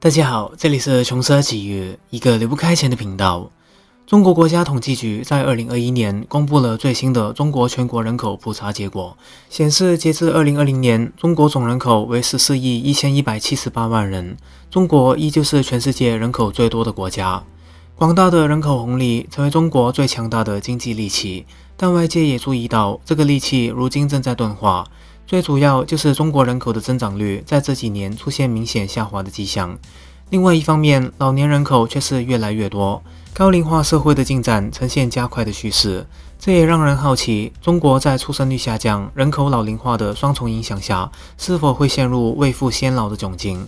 大家好，这里是穷奢极欲，一个离不开钱的频道。中国国家统计局在2021年公布了最新的中国全国人口普查结果，显示截至2020年，中国总人口为14亿1178万人，中国依旧是全世界人口最多的国家。广大的人口红利成为中国最强大的经济利器，但外界也注意到，这个利器如今正在钝化。最主要就是中国人口的增长率在这几年出现明显下滑的迹象。另外一方面，老年人口却是越来越多，高龄化社会的进展呈现加快的趋势。这也让人好奇，中国在出生率下降、人口老龄化的双重影响下，是否会陷入未富先老的窘境？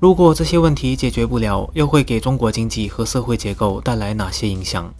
如果这些问题解决不了，又会给中国经济和社会结构带来哪些影响？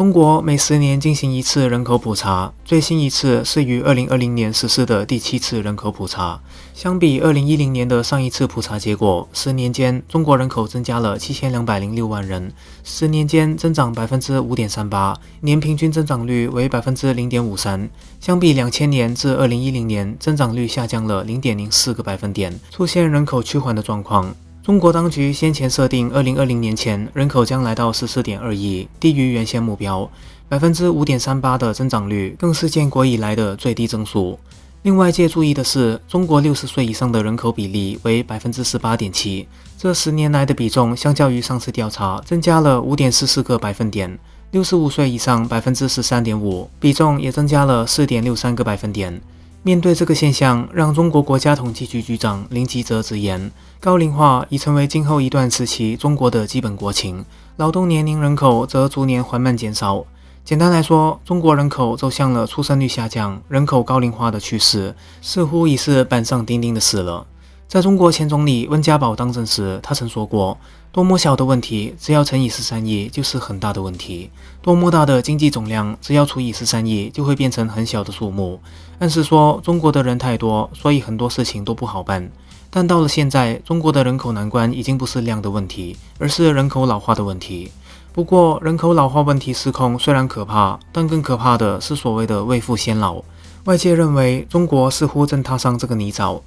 中国每十年进行一次人口普查，最新一次是于二零二零年实施的第七次人口普查。相比二零一零年的上一次普查结果，十年间中国人口增加了七千两百零六万人，十年间增长百分之五点三八，年平均增长率为百分之零点五三。相比两千年至二零一零年，增长率下降了零点零四个百分点，出现人口趋缓的状况。中国当局先前设定，二零二零年前人口将来到十四点二亿，低于原先目标。百分之五点三八的增长率，更是建国以来的最低增速。另外，借注意的是，中国六十岁以上的人口比例为百分之十八点七，这十年来的比重相较于上次调查增加了五点四四个百分点。六十五岁以上百分之十三点五比重也增加了四点六三个百分点。面对这个现象，让中国国家统计局局长林吉泽直言：“高龄化已成为今后一段时期中国的基本国情，劳动年龄人口则逐年缓慢减少。简单来说，中国人口走向了出生率下降、人口高龄化的趋势，似乎已是板上钉钉的事了。”在中国前总理温家宝当政时，他曾说过：“多么小的问题，只要乘以十三亿，就是很大的问题；多么大的经济总量，只要除以十三亿，就会变成很小的数目。”暗示说中国的人太多，所以很多事情都不好办。但到了现在，中国的人口难关已经不是量的问题，而是人口老化的问题。不过，人口老化问题失控虽然可怕，但更可怕的是所谓的“未富先老”。外界认为，中国似乎正踏上这个泥沼。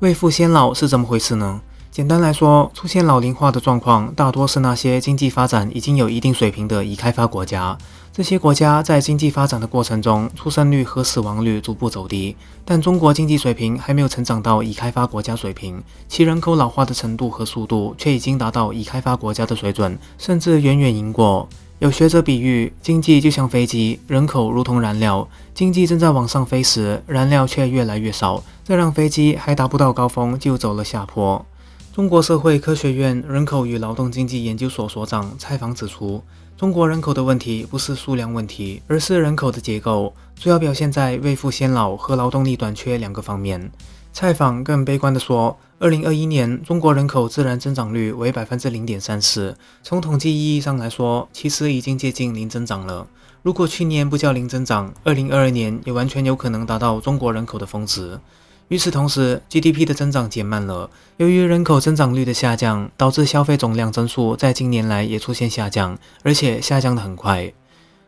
未富先老是怎么回事呢？简单来说，出现老龄化的状况，大多是那些经济发展已经有一定水平的已开发国家。这些国家在经济发展的过程中，出生率和死亡率逐步走低，但中国经济水平还没有成长到已开发国家水平，其人口老化的程度和速度却已经达到已开发国家的水准，甚至远远赢过。有学者比喻，经济就像飞机，人口如同燃料。经济正在往上飞时，燃料却越来越少，这让飞机还达不到高峰就走了下坡。中国社会科学院人口与劳动经济研究所所长蔡昉指出，中国人口的问题不是数量问题，而是人口的结构，主要表现在未富先老和劳动力短缺两个方面。蔡昉更悲观地说，二零二一年中国人口自然增长率为百分之零点三四，从统计意义上来说，其实已经接近零增长了。如果去年不叫零增长，二零二二年也完全有可能达到中国人口的峰值。与此同时，GDP 的增长减慢了，由于人口增长率的下降，导致消费总量增速在近年来也出现下降，而且下降得很快。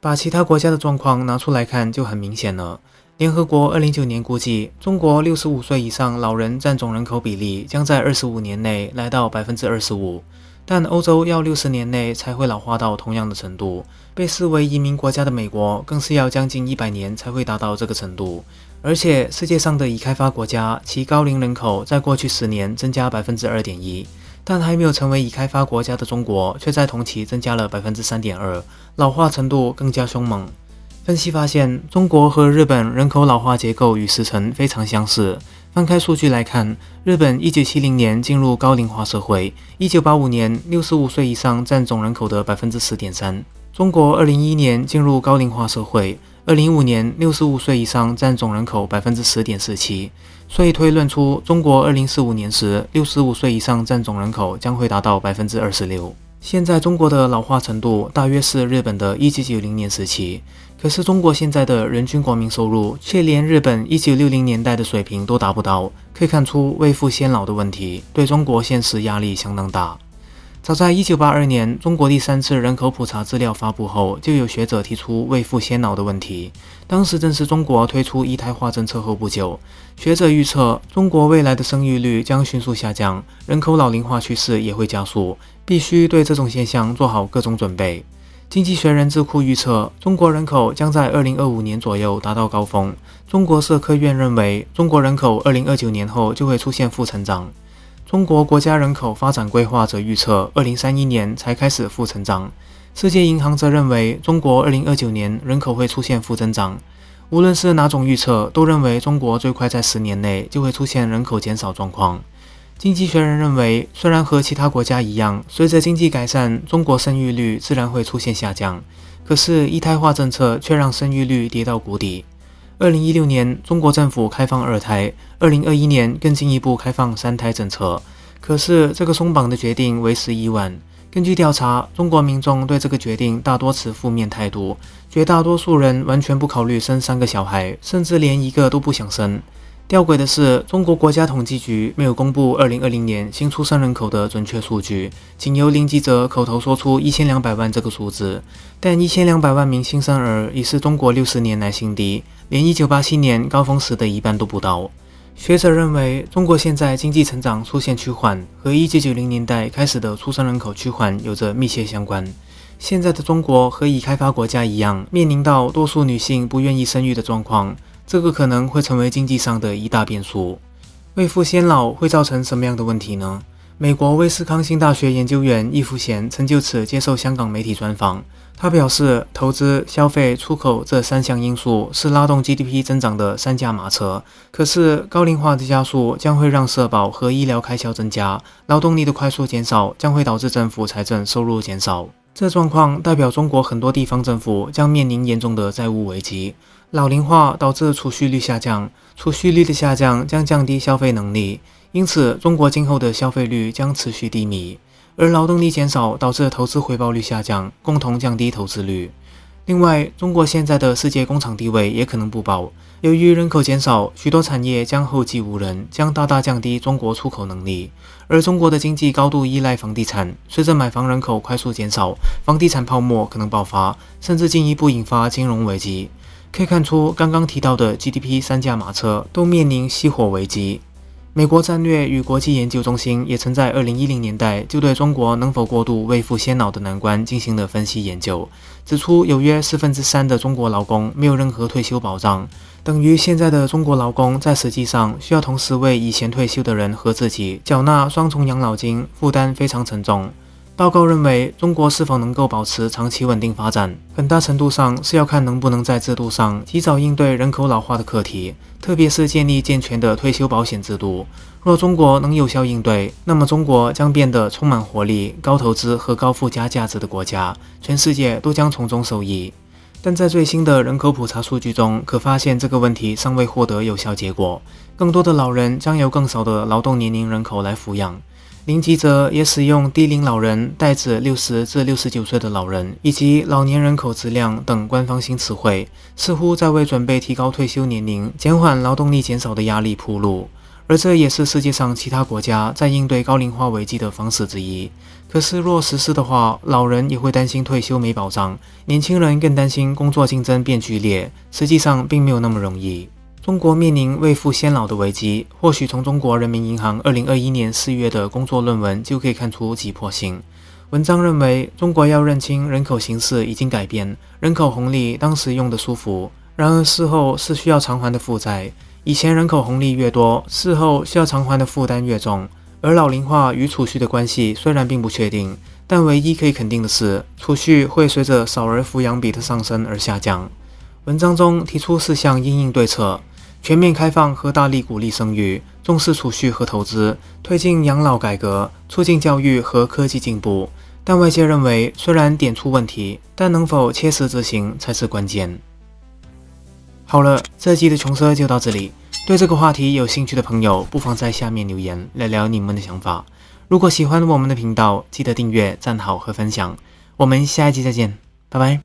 把其他国家的状况拿出来看，就很明显了。联合国二零九年估计，中国六十五岁以上老人占总人口比例将在二十五年内来到百分之二十五，但欧洲要六十年内才会老化到同样的程度。被视为移民国家的美国更是要将近一百年才会达到这个程度。而且，世界上的已开发国家其高龄人口在过去十年增加百分之二点一，但还没有成为已开发国家的中国却在同期增加了百分之三点二，老化程度更加凶猛。分析发现，中国和日本人口老化结构与时程非常相似。翻开数据来看，日本一九七零年进入高龄化社会，一九八五年六十五岁以上占总人口的百分之十点三；中国二零一一年进入高龄化社会，二零一五年六十五岁以上占总人口百分之十点四七。所以推论出，中国二零四五年时六十五岁以上占总人口将会达到百分之二十六。现在中国的老化程度大约是日本的一九九零年时期。可是，中国现在的人均国民收入却连日本1960年代的水平都达不到，可以看出“未富先老”的问题对中国现实压力相当大。早在1982年，中国第三次人口普查资料发布后，就有学者提出“未富先老”的问题。当时正是中国推出一胎化政策后不久，学者预测中国未来的生育率将迅速下降，人口老龄化趋势也会加速，必须对这种现象做好各种准备。经济学人智库预测，中国人口将在二零二五年左右达到高峰。中国社科院认为，中国人口二零二九年后就会出现负增长。中国国家人口发展规划则预测，二零三一年才开始负增长。世界银行则认为，中国二零二九年人口会出现负增长。无论是哪种预测，都认为中国最快在十年内就会出现人口减少状况。经济学人认为，虽然和其他国家一样，随着经济改善，中国生育率自然会出现下降。可是，一胎化政策却让生育率跌到谷底。二零一六年，中国政府开放二胎；二零二一年，更进一步开放三胎政策。可是，这个松绑的决定为时已晚。根据调查，中国民众对这个决定大多持负面态度，绝大多数人完全不考虑生三个小孩，甚至连一个都不想生。吊诡的是，中国国家统计局没有公布2020年新出生人口的准确数据，仅由林记者口头说出1200万这个数字。但1200万名新生儿已是中国六十年来新低，连1987年高峰时的一半都不到。学者认为，中国现在经济成长出现趋缓，和1990年代开始的出生人口趋缓有着密切相关。现在的中国和已开发国家一样，面临到多数女性不愿意生育的状况。这个可能会成为经济上的一大变数。未富先老会造成什么样的问题呢？美国威斯康星大学研究员易富贤曾就此接受香港媒体专访，他表示，投资、消费、出口这三项因素是拉动 GDP 增长的三驾马车。可是，高龄化的加速将会让社保和医疗开销增加，劳动力的快速减少将会导致政府财政收入减少。这状况代表中国很多地方政府将面临严重的债务危机。老龄化导致储蓄率下降，储蓄率的下降将降低消费能力，因此中国今后的消费率将持续低迷。而劳动力减少导致投资回报率下降，共同降低投资率。另外，中国现在的世界工厂地位也可能不保，由于人口减少，许多产业将后继无人，将大大降低中国出口能力。而中国的经济高度依赖房地产，随着买房人口快速减少，房地产泡沫可能爆发，甚至进一步引发金融危机。可以看出，刚刚提到的 GDP 三驾马车都面临熄火危机。美国战略与国际研究中心也曾在2010年代就对中国能否过渡未富先老的难关进行了分析研究，指出有约四分之三的中国劳工没有任何退休保障，等于现在的中国劳工在实际上需要同时为以前退休的人和自己缴纳双重养老金，负担非常沉重。报告认为，中国是否能够保持长期稳定发展，很大程度上是要看能不能在制度上及早应对人口老化的课题，特别是建立健全的退休保险制度。若中国能有效应对，那么中国将变得充满活力、高投资和高附加价值的国家，全世界都将从中受益。但在最新的人口普查数据中，可发现这个问题尚未获得有效结果，更多的老人将由更少的劳动年龄人口来抚养。林吉泽也使用低龄老人、代指六十至六十九岁的老人以及老年人口质量等官方新词汇，似乎在为准备提高退休年龄、减缓劳动力减少的压力铺路。而这也是世界上其他国家在应对高龄化危机的方式之一。可是，若实施的话，老人也会担心退休没保障，年轻人更担心工作竞争变剧烈。实际上，并没有那么容易。中国面临未富先老的危机，或许从中国人民银行二零二一年四月的工作论文就可以看出急迫性。文章认为，中国要认清人口形势已经改变，人口红利当时用的舒服，然而事后是需要偿还的负债。以前人口红利越多，事后需要偿还的负担越重。而老龄化与储蓄的关系虽然并不确定，但唯一可以肯定的是，储蓄会随着少儿抚养比的上升而下降。文章中提出四项应对策。全面开放和大力鼓励生育，重视储蓄和投资，推进养老改革，促进教育和科技进步。但外界认为，虽然点出问题，但能否切实执行才是关键。好了，这期的穷奢就到这里。对这个话题有兴趣的朋友，不妨在下面留言聊聊你们的想法。如果喜欢我们的频道，记得订阅、赞好和分享。我们下一期再见，拜拜。